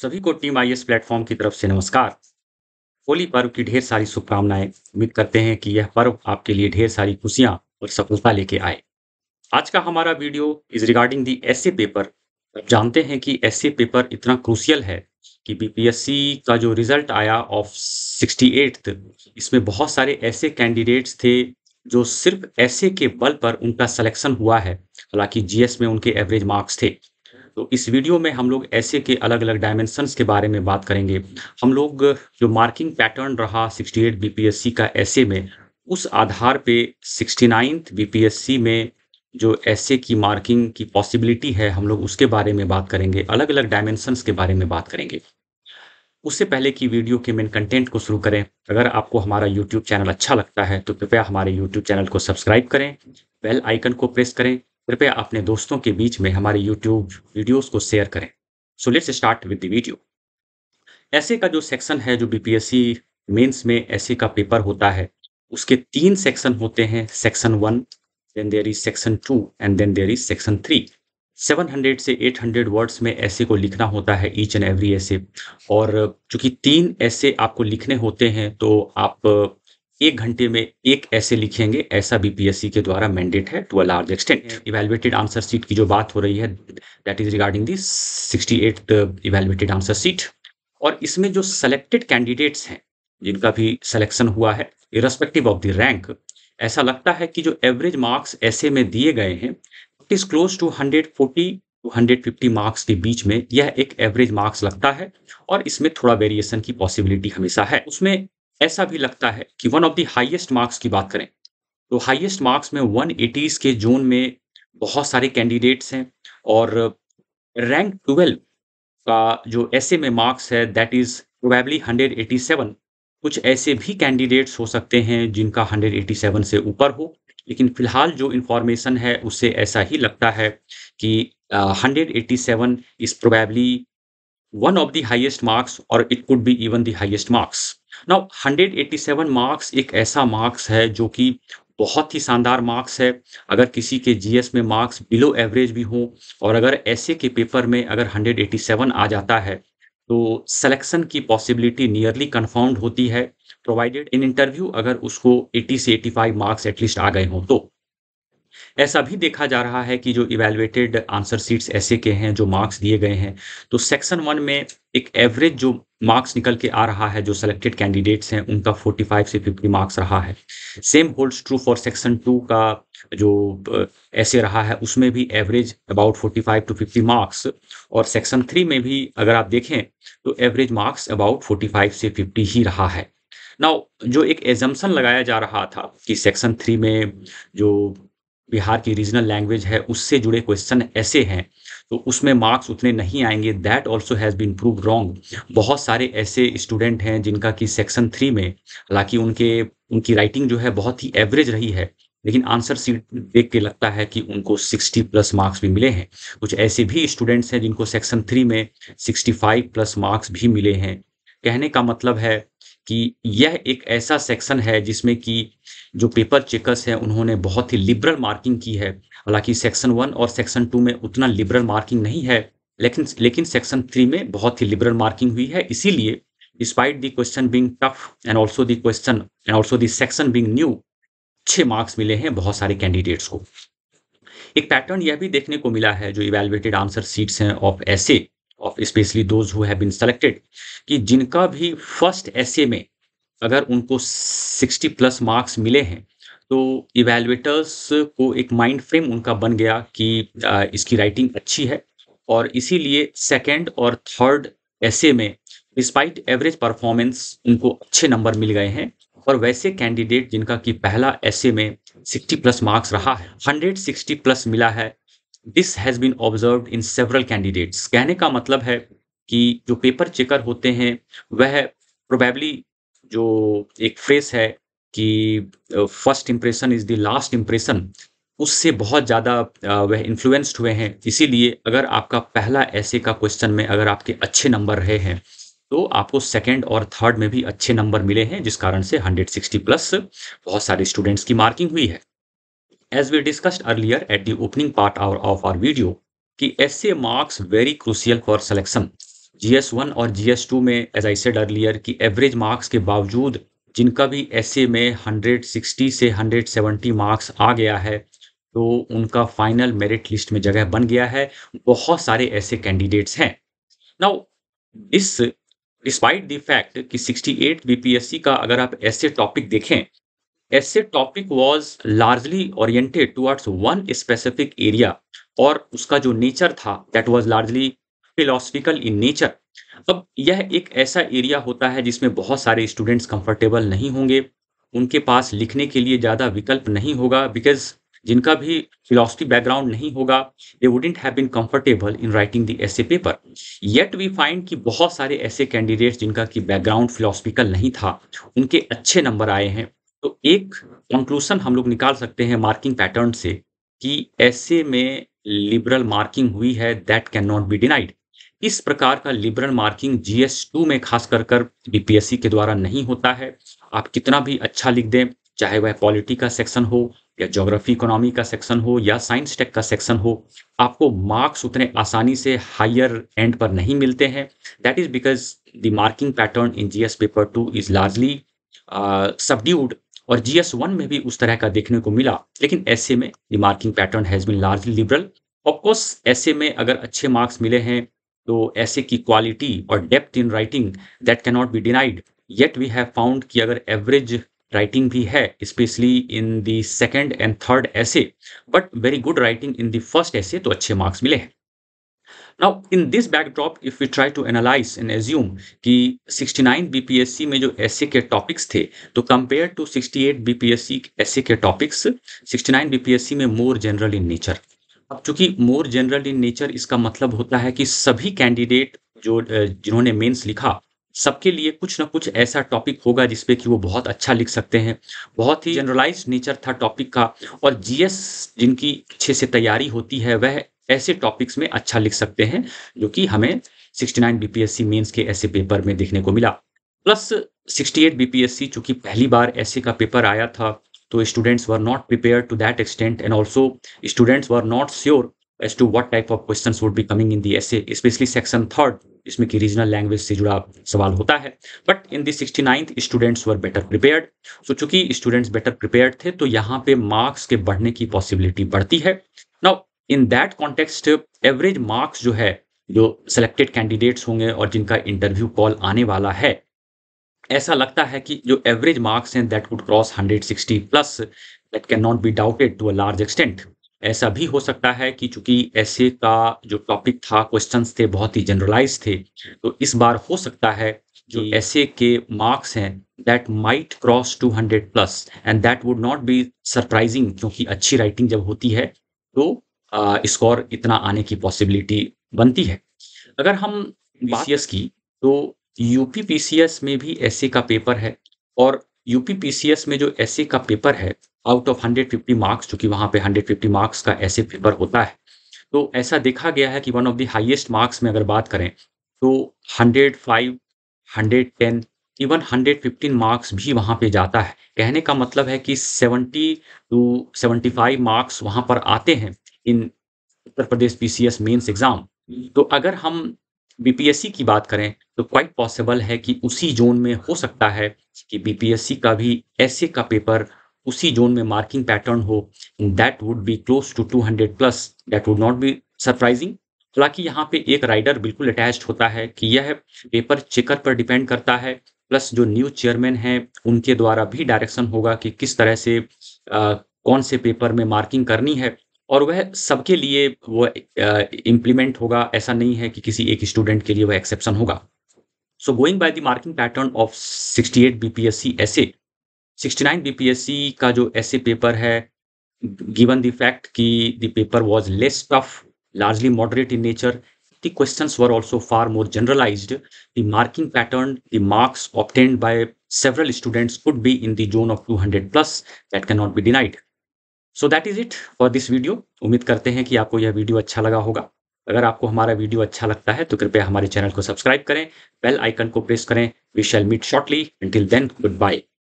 सभी को टीम आई प्लेटफॉर्म की तरफ से नमस्कार होली पर्व की ढेर सारी शुभकामनाएं उम्मीद करते हैं कि यह पर्व आपके लिए ढेर सारी खुशियां और सफलता लेके आए आज का हमारा video is regarding the essay paper आप जानते हैं कि एस पेपर इतना क्रूसियल है कि बीपीएससी का जो रिजल्ट आया ऑफ सिक्सटी इसमें बहुत सारे ऐसे कैंडिडेट्स थे जो सिर्फ ऐसे के बल पर उनका सिलेक्शन हुआ है हालांकि जीएस में उनके एवरेज मार्क्स थे तो इस वीडियो में हम लोग ऐसे के अलग अलग डायमेंशंस के बारे में बात करेंगे हम लोग जो मार्किंग पैटर्न रहा 68 बीपीएससी का ऐसे में उस आधार पे एस बीपीएससी में जो ऐसे की मार्किंग की पॉसिबिलिटी है हम लोग उसके बारे में बात करेंगे अलग अलग डायमेंशंस के बारे में बात करेंगे उससे पहले कि वीडियो के मेन कंटेंट को शुरू करें अगर आपको हमारा यूट्यूब चैनल अच्छा लगता है तो कृपया हमारे यूट्यूब चैनल को सब्सक्राइब करें बेल आइकन को प्रेस करें कृपया अपने दोस्तों के बीच में हमारे यूट्यूब वीडियोस को शेयर करें so let's start with the video essay का जो सेक्शन है जो बीपीएससी मेंस में ऐसे का पेपर होता है उसके तीन सेक्शन होते हैं section one then there is section two and then there is section three 700 से 800 वर्ड्स में ऐसे को लिखना होता है ईच एंड एवरी ऐसे और चूंकि तीन ऐसे आपको लिखने होते हैं तो आप एक घंटे में एक ऐसे लिखेंगे ऐसा बीपीएससी के द्वारा मैंडेट है to a large extent evaluated answer sheet की जो बात हो रही है that is regarding the sixty eight answer sheet और इसमें जो सेलेक्टेड कैंडिडेट्स हैं जिनका भी सिलेक्शन हुआ है इरेस्पेक्टिव ऑफ द रैंक ऐसा लगता है कि जो एवरेज मार्क्स ऐसे में दिए गए हैं it is close to 140 to 150 marks के बीच में यह एक एवरेज मार्क्स लगता है और इसमें थोड़ा वेरिएशन की पॉसिबिलिटी हमेशा है उसमें ऐसा भी लगता है कि one of the highest marks की बात करें तो हाईएस्ट मार्क्स में वन के जोन में बहुत सारे कैंडिडेट्स हैं और रैंक ट्वेल्व का जो ऐसे में मार्क्स है दैट इज़ प्रोबेबली 187 कुछ ऐसे भी कैंडिडेट्स हो सकते हैं जिनका 187 से ऊपर हो लेकिन फिलहाल जो इन्फॉर्मेशन है उससे ऐसा ही लगता है कि uh, 187 is probably one of the highest marks और it could be even the highest marks. Now 187 marks एक ऐसा marks है जो कि बहुत ही शानदार मार्क्स है अगर किसी के जीएस में मार्क्स बिलो एवरेज भी हों और अगर ऐसे के पेपर में अगर 187 आ जाता है तो सिलेक्शन की पॉसिबिलिटी नियरली कन्फर्म्ड होती है प्रोवाइडेड इन इंटरव्यू अगर उसको 80 से 85 मार्क्स एटलीस्ट आ गए हों तो ऐसा भी देखा जा रहा है कि जो इवेलुएटेड आंसर सीट्स ऐसे के हैं जो मार्क्स दिए गए हैं तो सेक्शन वन में एक एवरेज जो मार्क्स निकल के आ रहा है जो सेलेक्टेड कैंडिडेट्स हैं उनका 45 से 50 मार्क्स रहा है same holds true for section two का जो ऐसे रहा है उसमें भी एवरेज अबाउट 45 टू 50 मार्क्स और सेक्शन थ्री में भी अगर आप देखें तो एवरेज मार्क्स अबाउट 45 से 50 ही रहा है नाउ जो एक एजम्सन लगाया जा रहा था कि सेक्शन थ्री में जो बिहार की रीजनल लैंग्वेज है उससे जुड़े क्वेश्चन ऐसे हैं तो उसमें मार्क्स उतने नहीं आएंगे that also has been prove wrong बहुत सारे ऐसे स्टूडेंट हैं जिनका कि सेक्शन थ्री में हालांकि उनके उनकी राइटिंग जो है बहुत ही एवरेज रही है लेकिन आंसर सीट देख के लगता है कि उनको 60 प्लस मार्क्स भी मिले हैं कुछ ऐसे भी स्टूडेंट्स हैं जिनको सेक्शन थ्री में 65 प्लस मार्क्स भी मिले हैं कहने का मतलब है कि यह एक ऐसा सेक्शन है जिसमें कि जो पेपर चेकर्स हैं उन्होंने बहुत ही लिबरल मार्किंग की है हालांकि सेक्शन वन और सेक्शन टू में उतना लिबरल मार्किंग नहीं है लेकिन लेकिन सेक्शन थ्री में बहुत ही लिबरल मार्किंग हुई है इसीलिए despite the question being tough and also the question and also the section being new छः मार्क्स मिले हैं बहुत सारे कैंडिडेट्स को एक पैटर्न यह भी देखने को मिला है जो इवेलुएटेड आंसर सीट्स हैं of essay of specially those who have been selected कि जिनका भी फर्स्ट ऐसे में अगर उनको 60 प्लस मार्क्स मिले हैं तो इवेलुएटर्स को एक माइंड फ्रेम उनका बन गया कि इसकी राइटिंग अच्छी है और इसीलिए सेकेंड और थर्ड ऐसे में डिस्पाइट एवरेज परफॉर्मेंस उनको अच्छे नंबर मिल गए हैं और वैसे कैंडिडेट जिनका कि पहला ऐसे में 60 प्लस मार्क्स रहा है 160 प्लस मिला है this has been observe in several candidates कहने का मतलब है कि जो पेपर चेकर होते हैं वह प्रोबेबली जो एक फ्रेस है कि first impression is the last impression उससे बहुत ज़्यादा uh, वह इन्फ्लुएंस्ड हुए हैं इसीलिए अगर आपका पहला ऐसे का क्वेश्चन में अगर आपके अच्छे नंबर रहे हैं तो आपको सेकंड और थर्ड में भी अच्छे नंबर मिले हैं जिस कारण से 160 प्लस बहुत सारे स्टूडेंट्स की मार्किंग हुई है as we discussed earlier at the opening part our of our video कि essay marks very crucial for selection GS one और जीएस टू में एज आई सेड अर्लियर कि एवरेज मार्क्स के बावजूद जिनका भी एस में 160 से 170 मार्क्स आ गया है तो उनका फाइनल मेरिट लिस्ट में जगह बन गया है बहुत सारे ऐसे कैंडिडेट्स हैं नाउ इस डिस्पाइट द फैक्ट कि 68 बीपीएससी का अगर आप ऐसे टॉपिक देखें essay topic was largely oriented towards one specific area और उसका जो नेचर था that was largely philosophical in nature अब यह एक ऐसा एरिया होता है जिसमें बहुत सारे स्टूडेंट्स कंफर्टेबल नहीं होंगे उनके पास लिखने के लिए ज़्यादा विकल्प नहीं होगा बिकॉज जिनका भी फिलोसफी बैकग्राउंड नहीं होगा they wouldn't have been comfortable in writing the essay paper yet we find कि बहुत सारे ऐसे कैंडिडेट्स जिनका कि बैकग्राउंड फिलोसफिकल नहीं था उनके अच्छे नंबर आए हैं तो एक कंक्लूसन हम लोग निकाल सकते हैं मार्किंग पैटर्न से कि ऐसे में लिबरल मार्किंग हुई है that can not be denied इस प्रकार का लिबरल मार्किंग जीएस टू में खास कर कर बीपीएससी के द्वारा नहीं होता है आप कितना भी अच्छा लिख दें चाहे वह पॉलिटी का सेक्शन हो या जोग्राफी इकोनॉमी का सेक्शन हो या साइंस टेक का सेक्शन हो आपको मार्क्स उतने आसानी से हायर एंड पर नहीं मिलते हैं that is because the marking pattern in GS paper two is largely subdued और जीएस वन में भी उस तरह का देखने को मिला लेकिन ऐसे में remarking pattern has been largely liberal of course essay में अगर अच्छे मार्क्स मिले हैं तो ऐसे की क्वालिटी और depth in writing that can not be denied yet we have found कि अगर एवरेज राइटिंग भी है specially in the second and third essay but very good writing in the first essay तो अच्छे मार्क्स मिले हैं now in this backdrop if you try to analyze and assume कि 69 बीपीएससी में जो एसए के टॉपिक्स थे तो कंपेयर टू 68 बीपीएससी एसए के टॉपिक्स 69 बीपीएससी में मोर जनरल इन नेचर अब चूंकि मोर जनरल इन नेचर इसका मतलब होता है कि सभी कैंडिडेट जो जिन्होंने मेंस लिखा सबके लिए कुछ ना कुछ ऐसा टॉपिक होगा जिसपे कि वो बहुत अच्छा लिख सकते हैं बहुत ही जनरलाइज नेचर था टॉपिक का और जीएस जिनकी अच्छे से तैयारी होती है वह ऐसे टॉपिक्स में अच्छा लिख सकते हैं जो कि हमें 69 बीपीएससी मेंस के ऐसे पेपर में देखने को मिला प्लस 68 बीपीएससी चूंकि पहली बार ऐसे का पेपर आया था तो students were not prepare to that extent and also students were not sure as to what type of question would be coming in the essay specially section third इसमें कि regional language से जुड़ा सवाल होता है but in this sixty ninth students were better prepared so चूंकि students better prepared थे तो यहाँ पे मार्क्स के बढ़ने की पॉसिबिलिटी बढ़ती है now in that context average marks जो है जो सेलेक्टेड कैंडिडेट्स होंगे और जिनका इंटरव्यू कॉल आने वाला है ऐसा लगता है कि जो एवरेज मार्क्स हैं that would cross 160 plus that can not be doubted to a large extent ऐसा भी हो सकता है कि चूंकि ऐसे का जो टॉपिक था क्वेश्चन थे बहुत ही जनरलाइज थे तो इस बार हो सकता है जो ऐसे के मार्क्स हैं that might cross 200 plus and that would not be surprising क्योंकि अच्छी राइटिंग जब होती है तो स्कोर इतना आने की पॉसिबिलिटी बनती है अगर हम पी की तो यूपी पी में भी ऐसे का पेपर है और यूपी पी में जो ऐसे का पेपर है आउट ऑफ 150 मार्क्स चूँकि वहाँ पे 150 मार्क्स का ऐसे पेपर होता है तो ऐसा देखा गया है कि one of the highest marks में अगर बात करें तो 105, 110, इवन 115 मार्क्स भी वहाँ पे जाता है कहने का मतलब है कि 70 टू 75 मार्क्स वहाँ पर आते हैं in Uttar Pradesh PCS mains exam तो अगर हम बीपीएससी की बात करें तो क्वाइट पॉसिबल है कि उसी जोन में हो सकता है कि बीपीएससी का भी ऐसे का पेपर उसी जोन में मार्किंग पैटर्न हो that would be close to 200 plus that would not be surprising हालांकि यहाँ पे एक राइडर बिल्कुल अटैच होता है कि यह पेपर चेकर पर डिपेंड करता है प्लस जो न्यू चेयरमैन है उनके द्वारा भी डायरेक्शन होगा कि किस तरह से आ, कौन से पेपर में मार्किंग करनी है और वह सबके लिए वो इम्प्लीमेंट होगा ऐसा नहीं है कि किसी एक स्टूडेंट के लिए वह एक्सेप्शन होगा so going by the marking pattern of 68 BPSC ऐसे 69 बीपीएससी का जो ऐसे पेपर है गिवन द फैक्ट कि the paper was less tough largely moderate in nature the questions were also far more generalized the marking pattern the marks obtained by several students could be in the zone of 200 plus that can not be denied so that is it for this video उम्मीद करते हैं कि आपको यह video अच्छा लगा होगा अगर आपको हमारा वीडियो अच्छा लगता है तो कृपया हमारे चैनल को सब्सक्राइब करें बेल आइकन को प्रेस करें we shall meet shortly until then good by